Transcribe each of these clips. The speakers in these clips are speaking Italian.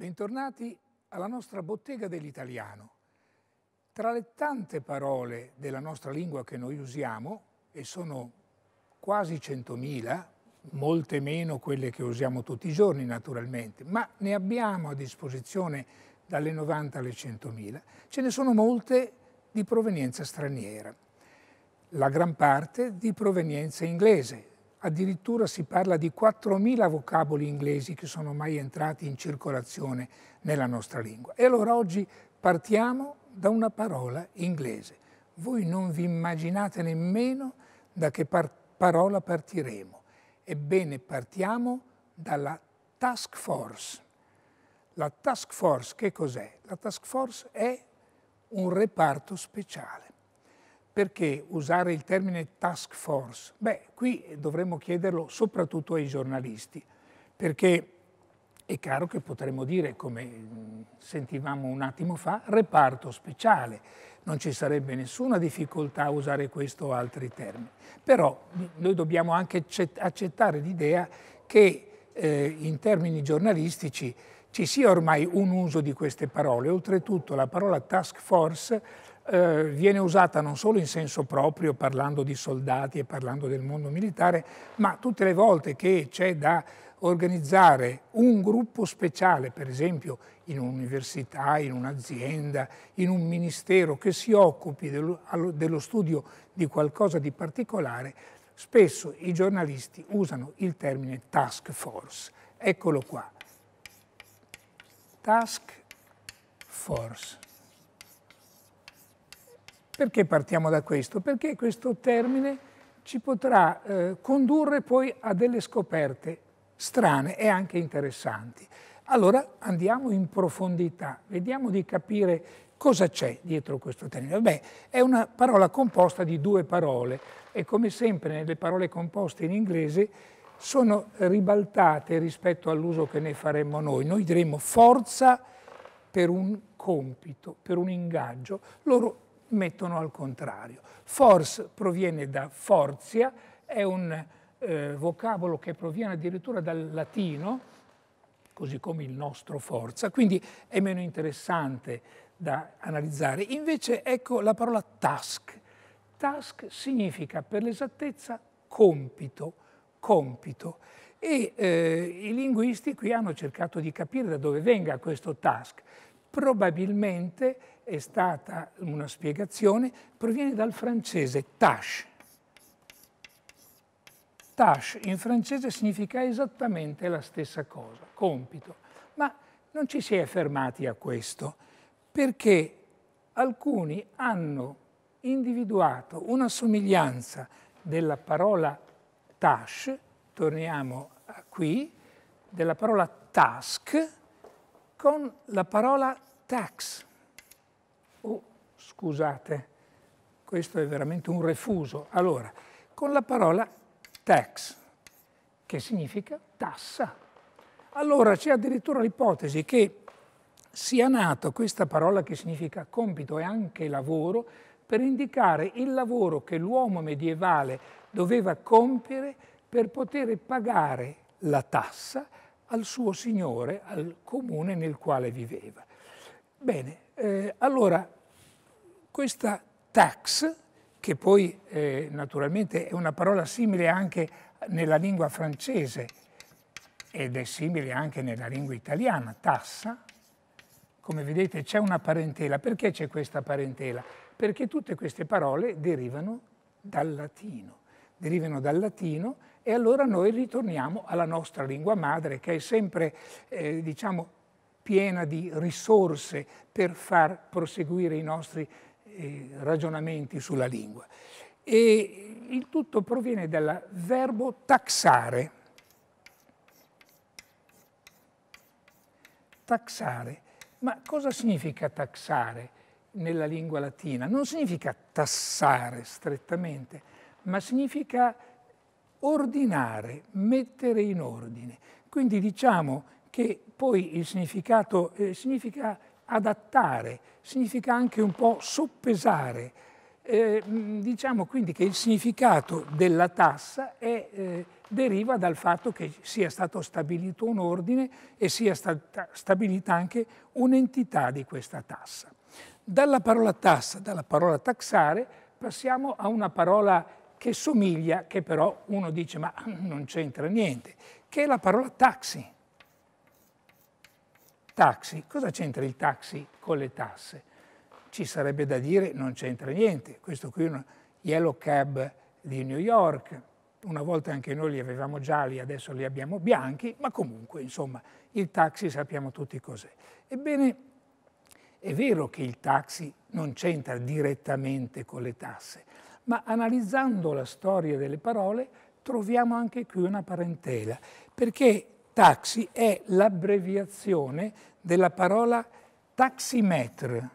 Bentornati alla nostra bottega dell'italiano. Tra le tante parole della nostra lingua che noi usiamo, e sono quasi 100.000, molte meno quelle che usiamo tutti i giorni naturalmente, ma ne abbiamo a disposizione dalle 90 alle 100.000, ce ne sono molte di provenienza straniera, la gran parte di provenienza inglese, addirittura si parla di 4.000 vocaboli inglesi che sono mai entrati in circolazione nella nostra lingua. E allora oggi partiamo da una parola inglese. Voi non vi immaginate nemmeno da che par parola partiremo. Ebbene, partiamo dalla task force. La task force che cos'è? La task force è un reparto speciale. Perché usare il termine task force? Beh, qui dovremmo chiederlo soprattutto ai giornalisti, perché è chiaro che potremmo dire, come sentivamo un attimo fa, reparto speciale. Non ci sarebbe nessuna difficoltà a usare questo o altri termini. Però noi dobbiamo anche accettare l'idea che eh, in termini giornalistici ci sia ormai un uso di queste parole. Oltretutto la parola task force eh, viene usata non solo in senso proprio parlando di soldati e parlando del mondo militare, ma tutte le volte che c'è da organizzare un gruppo speciale, per esempio in un'università, in un'azienda, in un ministero che si occupi dello, dello studio di qualcosa di particolare, spesso i giornalisti usano il termine task force. Eccolo qua. Task force. Perché partiamo da questo? Perché questo termine ci potrà eh, condurre poi a delle scoperte strane e anche interessanti. Allora andiamo in profondità, vediamo di capire cosa c'è dietro questo termine. Beh, è una parola composta di due parole e come sempre nelle parole composte in inglese sono ribaltate rispetto all'uso che ne faremmo noi. Noi diremo forza per un compito, per un ingaggio. Loro mettono al contrario. Force proviene da forzia, è un eh, vocabolo che proviene addirittura dal latino, così come il nostro forza, quindi è meno interessante da analizzare. Invece ecco la parola task. Task significa per l'esattezza compito, compito. E eh, i linguisti qui hanno cercato di capire da dove venga questo task, probabilmente è stata una spiegazione, proviene dal francese tache. Tache in francese significa esattamente la stessa cosa, compito. Ma non ci si è fermati a questo, perché alcuni hanno individuato una somiglianza della parola tache, torniamo qui, della parola task, con la parola tax. Oh, scusate, questo è veramente un refuso. Allora, con la parola tax, che significa tassa. Allora c'è addirittura l'ipotesi che sia nata questa parola che significa compito e anche lavoro per indicare il lavoro che l'uomo medievale doveva compiere per poter pagare la tassa al suo signore, al comune nel quale viveva. Bene, eh, allora questa tax, che poi eh, naturalmente è una parola simile anche nella lingua francese ed è simile anche nella lingua italiana, tassa, come vedete c'è una parentela. Perché c'è questa parentela? Perché tutte queste parole derivano dal latino, derivano dal latino e allora noi ritorniamo alla nostra lingua madre che è sempre eh, diciamo, piena di risorse per far proseguire i nostri eh, ragionamenti sulla lingua. E il tutto proviene dal verbo taxare. Taxare. Ma cosa significa taxare nella lingua latina? Non significa tassare strettamente, ma significa ordinare, mettere in ordine. Quindi diciamo che poi il significato eh, significa adattare, significa anche un po' soppesare. Eh, mm, diciamo quindi che il significato della tassa è, eh, deriva dal fatto che sia stato stabilito un ordine e sia stata stabilita anche un'entità di questa tassa. Dalla parola tassa, dalla parola taxare, passiamo a una parola che somiglia, che però uno dice ma non c'entra niente, che è la parola taxi. Taxi, cosa c'entra il taxi con le tasse? Ci sarebbe da dire non c'entra niente, questo qui è un yellow cab di New York, una volta anche noi li avevamo gialli, adesso li abbiamo bianchi, ma comunque, insomma, il taxi sappiamo tutti cos'è. Ebbene, è vero che il taxi non c'entra direttamente con le tasse, ma analizzando la storia delle parole troviamo anche qui una parentela, perché taxi è l'abbreviazione della parola taximetre.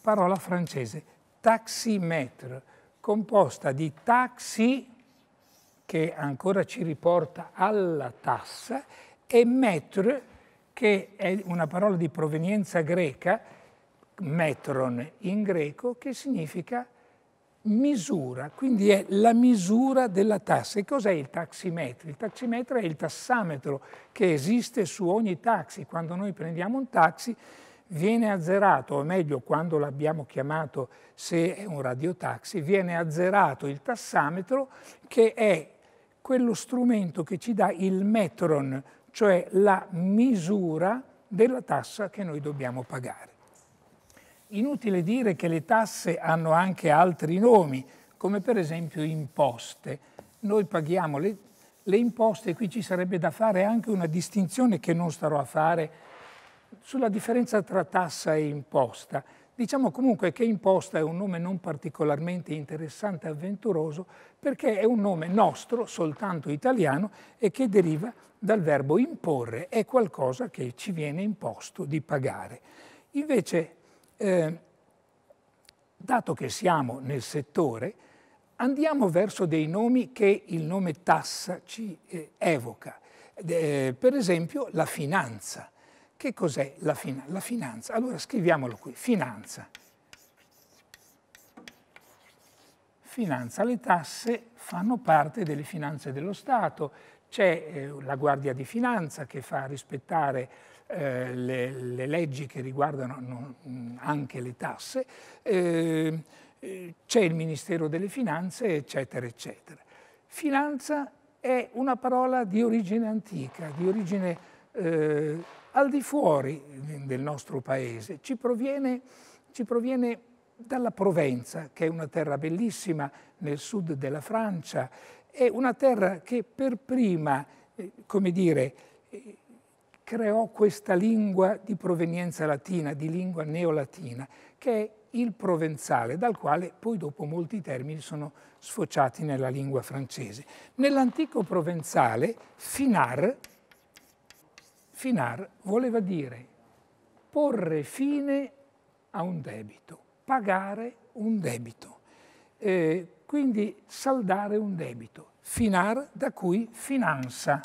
Parola francese, taximetre, composta di taxi, che ancora ci riporta alla tassa, e metre, che è una parola di provenienza greca, metron in greco, che significa misura, quindi è la misura della tassa. E cos'è il taximetro? Il taximetro è il tassametro che esiste su ogni taxi. Quando noi prendiamo un taxi viene azzerato, o meglio quando l'abbiamo chiamato se è un radiotaxi, viene azzerato il tassametro che è quello strumento che ci dà il metron cioè la misura della tassa che noi dobbiamo pagare. Inutile dire che le tasse hanno anche altri nomi, come per esempio imposte. Noi paghiamo le, le imposte, qui ci sarebbe da fare anche una distinzione che non starò a fare sulla differenza tra tassa e imposta. Diciamo comunque che Imposta è un nome non particolarmente interessante e avventuroso perché è un nome nostro, soltanto italiano, e che deriva dal verbo imporre, è qualcosa che ci viene imposto di pagare. Invece, eh, dato che siamo nel settore, andiamo verso dei nomi che il nome tassa ci eh, evoca. Eh, per esempio la finanza. Che cos'è la, fina la finanza? Allora scriviamolo qui, finanza. Finanza, le tasse fanno parte delle finanze dello Stato, c'è eh, la Guardia di Finanza che fa rispettare eh, le, le, leggi che riguardano non, anche le tasse, ehm, eh, c'è il Ministero delle Finanze, eccetera, eccetera. Finanza è una parola di origine antica, di origine eh, al di fuori del nostro paese, ci proviene, ci proviene dalla Provenza, che è una terra bellissima nel sud della Francia, è una terra che per prima, eh, come dire, eh, creò questa lingua di provenienza latina, di lingua neolatina, che è il provenzale, dal quale poi dopo molti termini sono sfociati nella lingua francese. Nell'antico provenzale, finar Finar voleva dire porre fine a un debito, pagare un debito, eh, quindi saldare un debito. Finar da cui finanza.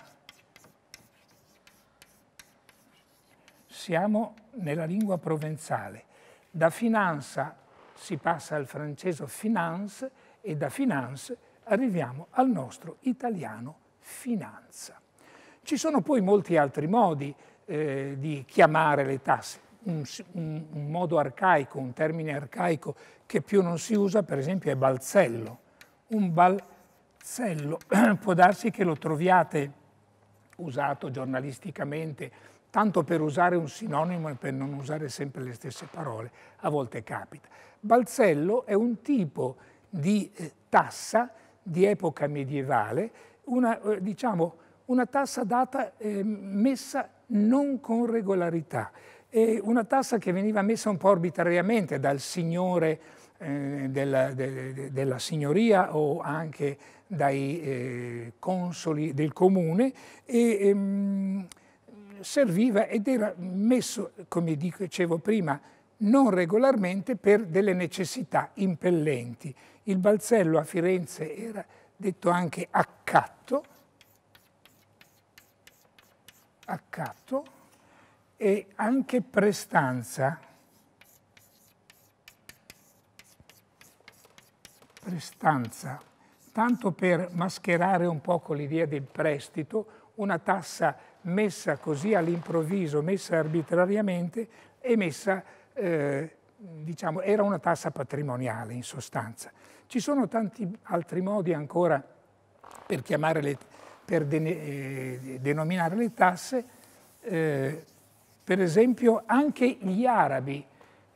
Siamo nella lingua provenzale. Da finanza si passa al francese finance e da finance arriviamo al nostro italiano finanza. Ci sono poi molti altri modi eh, di chiamare le tasse. Un, un, un, modo arcaico, un termine arcaico che più non si usa, per esempio, è balzello. Un balzello può darsi che lo troviate usato giornalisticamente tanto per usare un sinonimo e per non usare sempre le stesse parole, a volte capita. Balzello è un tipo di eh, tassa di epoca medievale, una, eh, diciamo, una tassa data eh, messa non con regolarità, e una tassa che veniva messa un po' arbitrariamente dal signore eh, della, de, de, della, signoria o anche dai eh, consoli del comune e ehm, serviva ed era messo, come dicevo prima, non regolarmente per delle necessità impellenti. Il balzello a Firenze era detto anche accatto, accatto e anche prestanza. Prestanza, tanto per mascherare un po' con l'idea del prestito, una tassa messa così all'improvviso, messa arbitrariamente e messa, eh, diciamo, era una tassa patrimoniale in sostanza. Ci sono tanti altri modi ancora per chiamare le per de eh, denominare le tasse, eh, per esempio anche gli arabi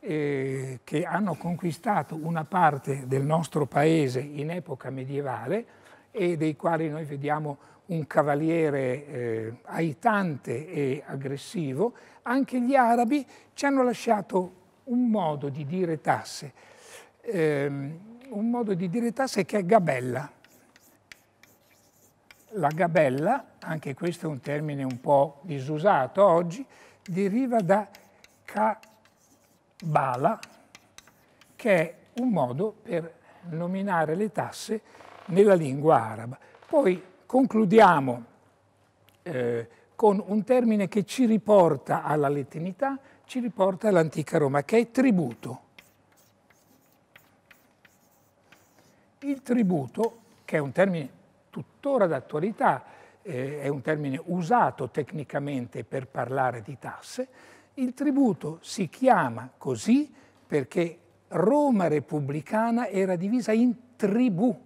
eh, che hanno conquistato una parte del nostro paese in epoca medievale e dei quali noi vediamo un cavaliere eh, aitante e aggressivo, anche gli arabi ci hanno lasciato un modo di dire tasse, ehm, un modo di dire tasse che è gabella. La gabella, anche questo è un termine un po' disusato oggi, deriva da cabala, che è un modo per nominare le tasse nella lingua araba. Poi concludiamo eh, con un termine che ci riporta alla latinità, ci riporta all'antica Roma, che è tributo. Il tributo, che è un termine tuttora d'attualità, eh, è un termine usato tecnicamente per parlare di tasse, il tributo si chiama così perché Roma repubblicana era divisa in tribù,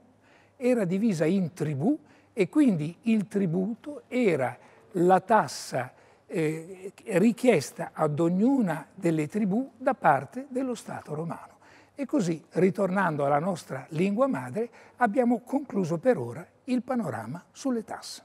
era divisa in tribù e quindi il tributo era la tassa eh, richiesta ad ognuna delle tribù da parte dello Stato romano. E così, ritornando alla nostra lingua madre, abbiamo concluso per ora il panorama sulle tasse.